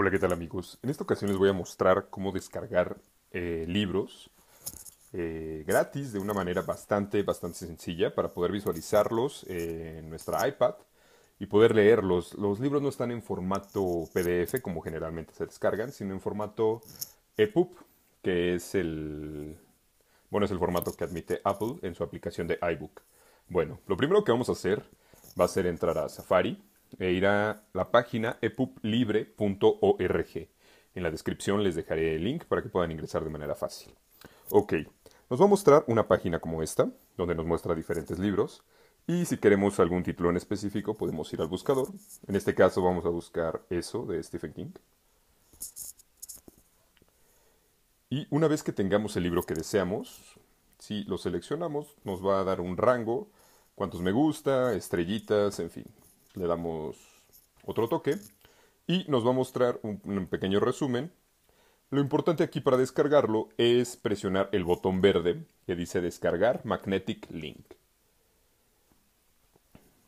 Hola, ¿qué tal amigos? En esta ocasión les voy a mostrar cómo descargar eh, libros eh, gratis de una manera bastante, bastante sencilla para poder visualizarlos eh, en nuestra iPad y poder leerlos. Los libros no están en formato PDF como generalmente se descargan, sino en formato EPUB, que es el, bueno, es el formato que admite Apple en su aplicación de iBook. Bueno, lo primero que vamos a hacer va a ser entrar a Safari e ir a la página epublibre.org. En la descripción les dejaré el link para que puedan ingresar de manera fácil. Ok, nos va a mostrar una página como esta, donde nos muestra diferentes libros. Y si queremos algún título en específico, podemos ir al buscador. En este caso vamos a buscar eso de Stephen King. Y una vez que tengamos el libro que deseamos, si lo seleccionamos, nos va a dar un rango, cuántos me gusta, estrellitas, en fin le damos otro toque y nos va a mostrar un, pequeño resumen. Lo importante aquí para descargarlo es presionar el botón verde que dice descargar Magnetic Link.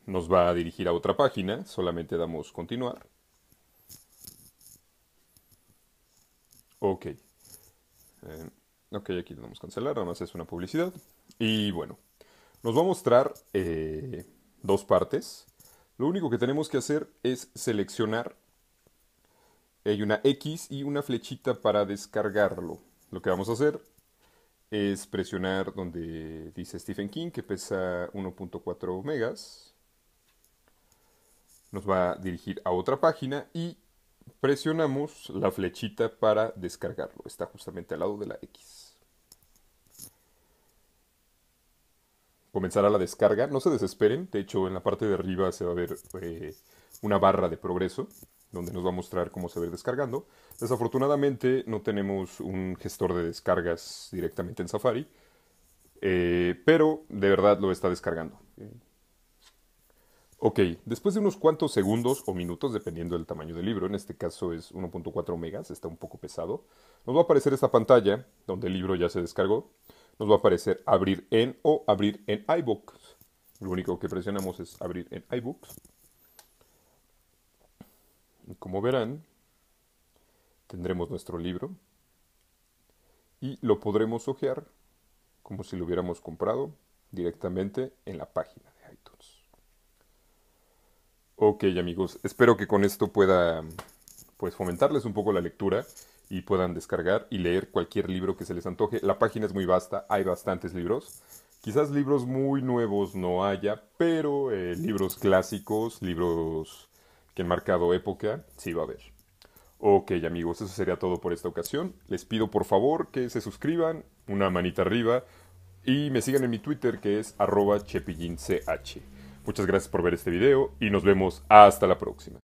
Nos va a dirigir a otra página, solamente damos continuar. Ok. Eh, ok, aquí lo damos cancelar, nada más es una publicidad. Y bueno, nos va a mostrar eh, dos partes. Lo único que tenemos que hacer es seleccionar. Eh, hay una X y una flechita para descargarlo. Lo que vamos a hacer es presionar donde dice Stephen King, que pesa 1.4 megas. Nos va a dirigir a otra página y presionamos la flechita para descargarlo. Está justamente al lado de la X. comenzará la descarga. No se desesperen, de hecho en la parte de arriba se va a ver eh, una barra de progreso donde nos va a mostrar cómo se va a descargando. Desafortunadamente no tenemos un gestor de descargas directamente en Safari, eh, pero de verdad lo está descargando. Ok, después de unos cuantos segundos o minutos, dependiendo del tamaño del libro, en este caso es 1.4 megas, está un poco pesado, nos va a aparecer esta pantalla donde el libro ya se descargó nos va a aparecer abrir en o abrir en iBooks. Lo único que presionamos es abrir en iBooks. Y como verán, tendremos nuestro libro y lo podremos hojear como si lo hubiéramos comprado directamente en la página de iTunes. Ok amigos, espero que con esto pueda pues fomentarles un poco la lectura y puedan descargar y leer cualquier libro que se les antoje. La página es muy vasta, hay bastantes libros. Quizás libros muy nuevos no haya, pero eh, libros clásicos, libros que han marcado época, sí va a haber. Ok amigos, eso sería todo por esta ocasión. Les pido por favor que se suscriban, una manita arriba y me sigan en mi Twitter que es arroba Muchas gracias por ver este video y nos vemos hasta la próxima.